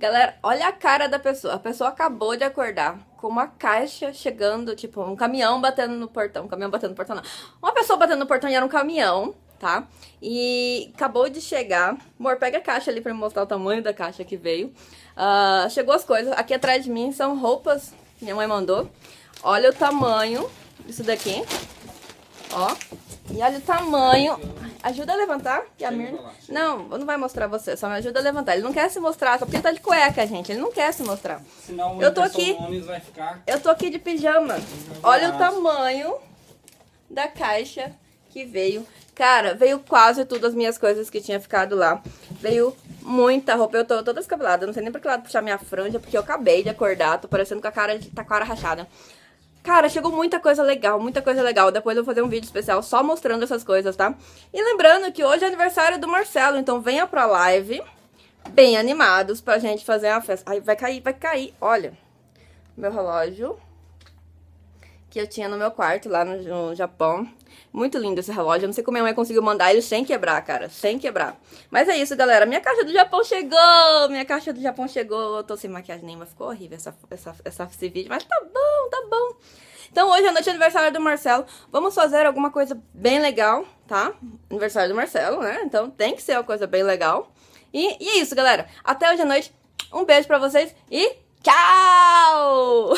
Galera, olha a cara da pessoa. A pessoa acabou de acordar com uma caixa chegando, tipo, um caminhão batendo no portão. Um caminhão batendo no portão, não. Uma pessoa batendo no portão e era um caminhão, tá? E acabou de chegar. Amor, pega a caixa ali pra me mostrar o tamanho da caixa que veio. Uh, chegou as coisas. Aqui atrás de mim são roupas. que Minha mãe mandou. Olha o tamanho disso daqui. Ó. E olha o tamanho ajuda a levantar. E a Mirna. Não, não vai mostrar você, só me ajuda a levantar. Ele não quer se mostrar, só porque ele tá de cueca, gente. Ele não quer se mostrar. Senão o eu tô aqui, vai ficar. Eu tô aqui de pijama. Olha o tamanho da caixa que veio. Cara, veio quase tudo as minhas coisas que tinha ficado lá. Veio muita roupa. Eu tô toda descabelada. Não sei nem pra que lado puxar minha franja, porque eu acabei de acordar. Tô parecendo com a cara de tá cara rachada. Cara, chegou muita coisa legal, muita coisa legal. Depois eu vou fazer um vídeo especial só mostrando essas coisas, tá? E lembrando que hoje é aniversário do Marcelo, então venha pra live bem animados pra gente fazer uma festa. Ai, vai cair, vai cair. Olha, meu relógio que eu tinha no meu quarto lá no, no Japão. Muito lindo esse relógio. Eu não sei como minha mãe conseguiu mandar ele sem quebrar, cara. Sem quebrar. Mas é isso, galera. Minha caixa do Japão chegou! Minha caixa do Japão chegou. Eu tô sem maquiagem nenhuma. Ficou horrível essa, essa, essa, esse vídeo, mas tá bom hoje à noite é aniversário do Marcelo. Vamos fazer alguma coisa bem legal, tá? Aniversário do Marcelo, né? Então tem que ser uma coisa bem legal. E, e é isso, galera. Até hoje à noite. Um beijo pra vocês e tchau!